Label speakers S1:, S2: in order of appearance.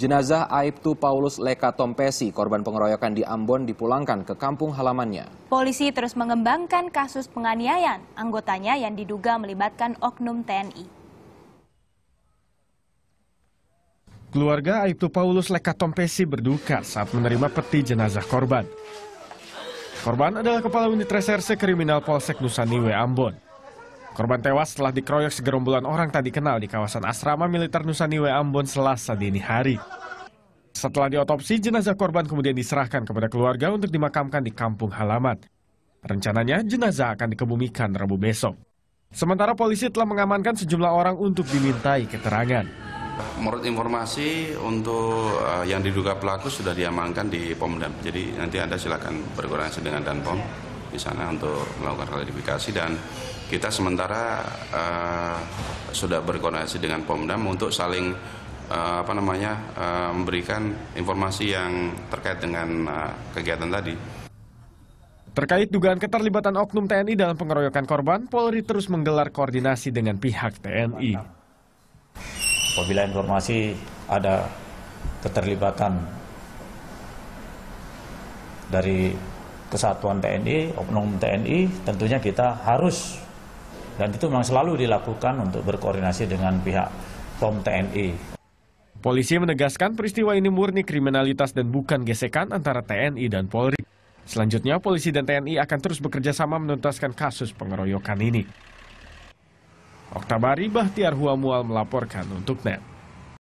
S1: Jenazah Aibtu Paulus Leka Tompesi, korban pengeroyokan di Ambon, dipulangkan ke kampung halamannya. Polisi terus mengembangkan kasus penganiayaan anggotanya yang diduga
S2: melibatkan oknum TNI.
S1: Keluarga Aibtu Paulus Leka Tompesi berduka saat menerima peti jenazah korban. Korban adalah Kepala Unit Reserse Kriminal Polsek Nusaniwe Ambon. Korban tewas setelah dikeroyok segerombolan orang tak dikenal di kawasan asrama militer Nusaniwe Ambon Selasa dini hari. Setelah diotopsi, jenazah korban kemudian diserahkan kepada keluarga untuk dimakamkan di kampung halaman. Rencananya, jenazah akan dikebumikan Rabu besok. Sementara polisi telah mengamankan sejumlah orang untuk dimintai keterangan.
S3: Menurut informasi untuk eh, yang diduga pelaku sudah diamankan di POM jadi nanti Anda silakan berkoordinasi dengan Danpom di sana untuk melakukan klarifikasi dan kita sementara uh, sudah berkoordinasi dengan Pomdam untuk saling uh, apa namanya uh, memberikan informasi yang terkait dengan uh, kegiatan tadi.
S1: Terkait dugaan keterlibatan oknum TNI dalam pengeroyokan korban, Polri terus menggelar koordinasi dengan pihak TNI. Apabila informasi ada
S2: keterlibatan dari kesatuan TNI, oknum TNI, tentunya kita harus dan itu memang
S1: selalu dilakukan untuk berkoordinasi dengan pihak POM TNI. Polisi menegaskan peristiwa ini murni kriminalitas dan bukan gesekan antara TNI dan Polri. Selanjutnya, polisi dan TNI akan terus bekerja sama menuntaskan kasus pengeroyokan ini. Oktabari Bahtiar Huamual melaporkan untuk NET.